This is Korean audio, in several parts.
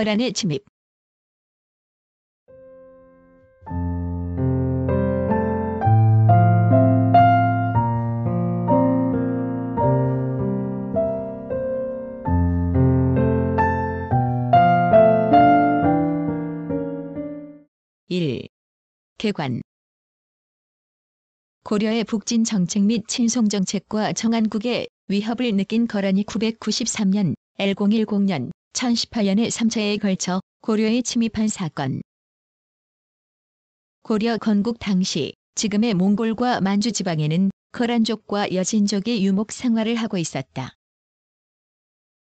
거란의 침입 1. 개관 고려의 북진 정책 및 친송 정책과 청안국의 위협을 느낀 거란이 993년, 1010년 1 0 1 8년에 3차에 걸쳐 고려에 침입한 사건. 고려 건국 당시 지금의 몽골과 만주 지방에는 거란족과 여진족이 유목 생활을 하고 있었다.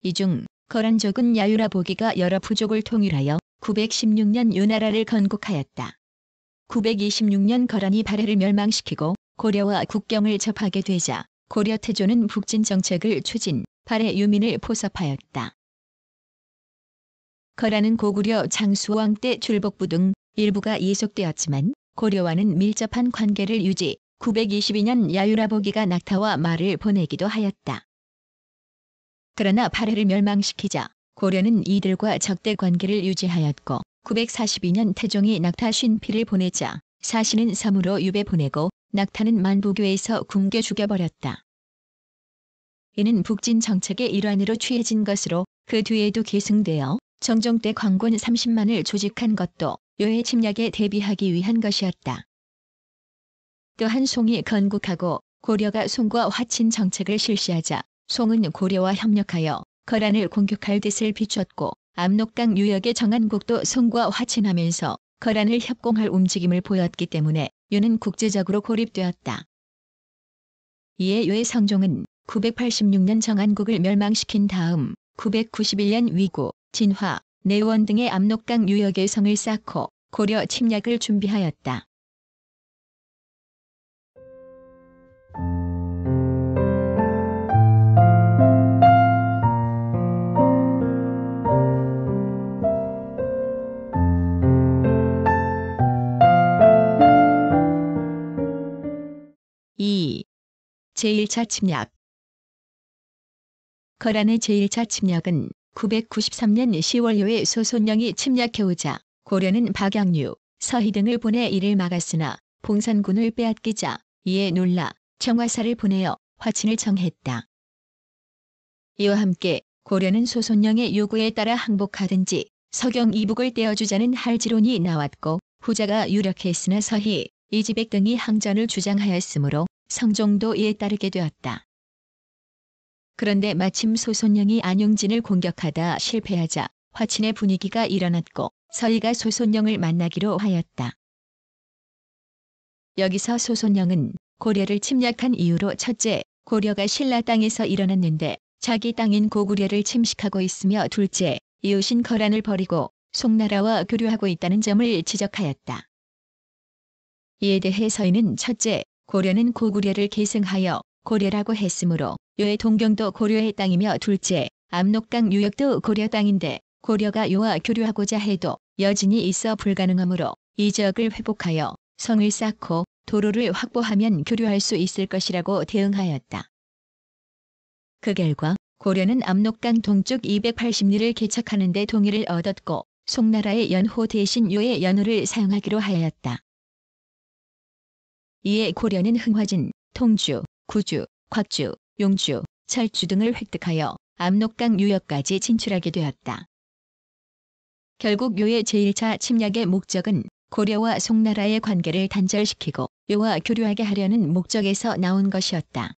이 중 거란족은 야유라보기가 여러 부족을 통일하여 916년 유나라를 건국하였다. 926년 거란이 발해를 멸망시키고 고려와 국경을 접하게 되자 고려 태조는 북진 정책을 추진, 발해 유민을 포섭하였다. 거라는 고구려 장수왕 때 출복부 등 일부가 이속되었지만 고려와는 밀접한 관계를 유지 922년 야유라보기가 낙타와 말을 보내기도 하였다. 그러나 파해를 멸망시키자 고려는 이들과 적대 관계를 유지하였고 942년 태종이 낙타 쉰피를 보내자 사신은 섬으로 유배 보내고 낙타는 만부교에서 굶겨 죽여버렸다. 이는 북진 정책의 일환으로 취해진 것으로 그 뒤에도 계승되어 정종 때광군 30만을 조직한 것도 요의 침략에 대비하기 위한 것이었다. 또한 송이 건국하고 고려가 송과 화친 정책을 실시하자 송은 고려와 협력하여 거란을 공격할 뜻을 비췄고 압록강 유역의 정한국도 송과 화친하면서 거란을 협공할 움직임을 보였기 때문에 요는 국제적으로 고립되었다. 이에 요의 성종은 986년 정한국을 멸망시킨 다음 991년 위고 진화, 내원 등의 압록강 유역의 성을 쌓고 고려 침략을 준비하였다. 2. 제1차 침략 거란의 제1차 침략은 993년 10월요에 소손령이 침략해오자 고려는 박양류, 서희 등을 보내 이를 막았으나 봉산군을 빼앗기자 이에 놀라 청화사를 보내어 화친을 청했다. 이와 함께 고려는 소손령의 요구에 따라 항복하든지 서경 이북을 떼어주자는 할지론이 나왔고 후자가 유력했으나 서희, 이지백 등이 항전을 주장하였으므로 성종도 이에 따르게 되었다. 그런데 마침 소손령이 안용진을 공격하다 실패하자 화친의 분위기가 일어났고 서희가 소손령을 만나기로 하였다. 여기서 소손령은 고려를 침략한 이유로 첫째, 고려가 신라 땅에서 일어났는데 자기 땅인 고구려를 침식하고 있으며 둘째, 이웃인 거란을 버리고 송나라와 교류하고 있다는 점을 지적하였다. 이에 대해 서희는 첫째, 고려는 고구려를 계승하여 고려라고 했으므로 요의 동경도 고려의 땅이며 둘째 압록강 유역도 고려 땅인데 고려가 요와 교류하고자 해도 여진이 있어 불가능하므로 이 지역을 회복하여 성을 쌓고 도로를 확보하면 교류할 수 있을 것이라고 대응하였다. 그 결과 고려는 압록강 동쪽 280리를 개척하는 데 동의를 얻었고 송나라의 연호 대신 요의 연호를 사용하기로 하였다. 이에 고려는 흥화진, 통주, 구주, 곽주, 용주, 철주 등을 획득하여 압록강 유역까지 진출하게 되었다. 결국 요의 제1차 침략의 목적은 고려와 송나라의 관계를 단절시키고 요와 교류하게 하려는 목적에서 나온 것이었다.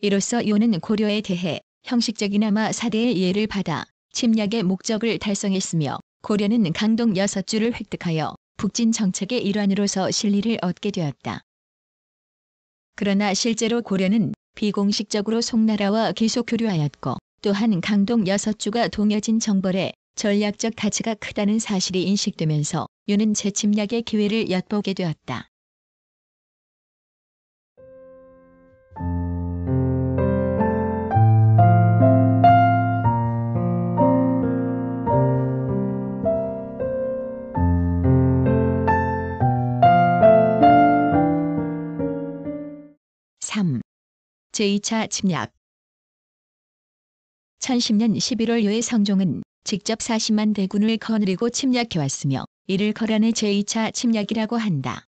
이로써 요는 고려에 대해 형식적이나마 사대의 예를 받아 침략의 목적을 달성했으며 고려는 강동 6 주를 획득하여 북진 정책의 일환으로서 신리를 얻게 되었다. 그러나 실제로 고려는 비공식적으로 송나라와 계속 교류하였고 또한 강동 여섯 주가 동여진 정벌에 전략적 가치가 크다는 사실이 인식되면서 유는 재침략의 기회를 엿보게 되었다. 제2차 침략 1010년 11월 요의 성종은 직접 40만 대군을 거느리고 침략해왔으며 이를 거란의 제2차 침략이라고 한다.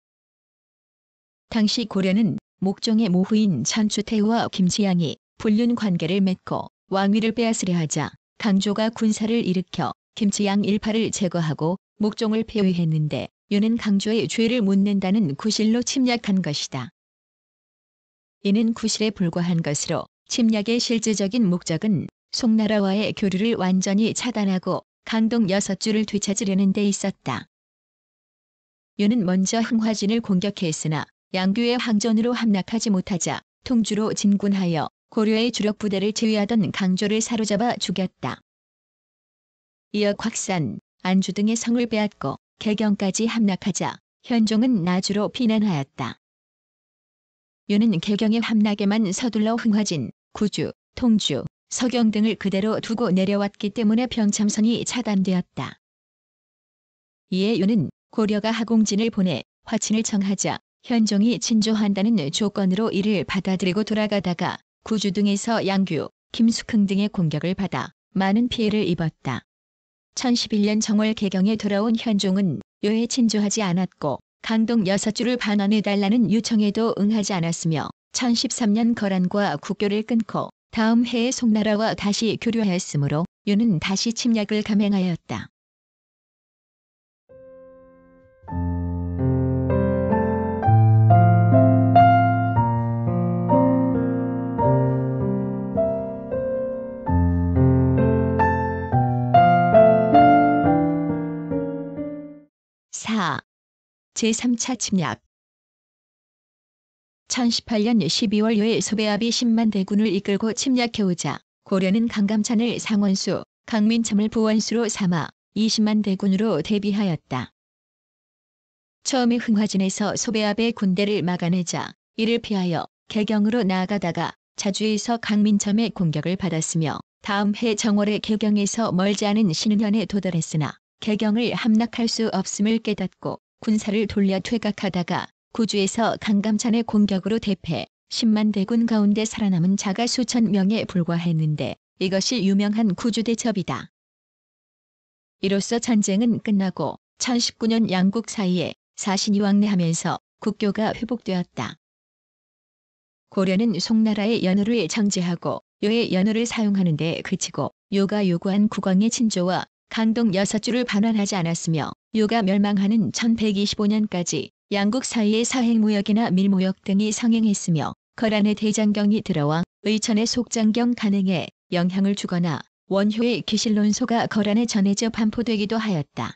당시 고려는 목종의 모후인 천추태우와 김치양이 불륜 관계를 맺고 왕위를 빼앗으려 하자 강조가 군사를 일으켜 김치양 일파를 제거하고 목종을 폐위했는데 유는 강조의 죄를 묻는다는 구실로 침략한 것이다. 이는 구실에 불과한 것으로 침략의 실질적인 목적은 송나라와의 교류를 완전히 차단하고 강동 여섯 주를 되찾으려는 데 있었다. 유는 먼저 흥화진을 공격했으나 양규의 항전으로 함락하지 못하자 통주로 진군하여 고려의 주력 부대를 제외하던 강조를 사로잡아 죽였다. 이어 곽산, 안주 등의 성을 빼앗고 개경까지 함락하자 현종은 나주로 피난하였다. 유는 개경의 함락에만 서둘러 흥화진, 구주, 통주, 서경 등을 그대로 두고 내려왔기 때문에 병참선이 차단되었다. 이에 유는 고려가 하공진을 보내 화친을 청하자 현종이 친조한다는 조건으로 이를 받아들이고 돌아가다가 구주 등에서 양규, 김숙흥 등의 공격을 받아 많은 피해를 입었다. 1011년 정월 개경에 돌아온 현종은 요에 친조하지 않았고 강동 6섯 주를 반환해달라는 요청에도 응하지 않았으며 1013년 거란과 국교를 끊고 다음 해에 송나라와 다시 교류하였으므로 유는 다시 침략을 감행하였다. 제3차 침략 1018년 12월 요에 소배압이 10만 대군을 이끌고 침략해오자 고려는 강감찬을 상원수, 강민첨을부원수로 삼아 20만 대군으로 대비하였다. 처음에 흥화진에서 소배압의 군대를 막아내자 이를 피하여 개경으로 나아가다가 자주에서 강민첨의 공격을 받았으며 다음 해 정월에 개경에서 멀지 않은 신흥현에 도달했으나 개경을 함락할 수 없음을 깨닫고 군사를 돌려 퇴각하다가 구주에서 강감찬의 공격으로 대패 10만 대군 가운데 살아남은 자가 수천 명에 불과했는데 이것이 유명한 구주대첩이다. 이로써 전쟁은 끝나고 1019년 양국 사이에 사신이 왕래하면서 국교가 회복되었다. 고려는 송나라의 연호를 정지하고 요의 연호를 사용하는데 그치고 요가 요구한 국왕의 친조와 강동 여섯 주를 반환하지 않았으며 유가 멸망하는 1125년까지 양국 사이의 사행무역이나 밀무역 등이 성행했으며 거란의 대장경이 들어와 의천의 속장경 간행에 영향을 주거나 원효의 기실론소가 거란에 전해져 반포되기도 하였다.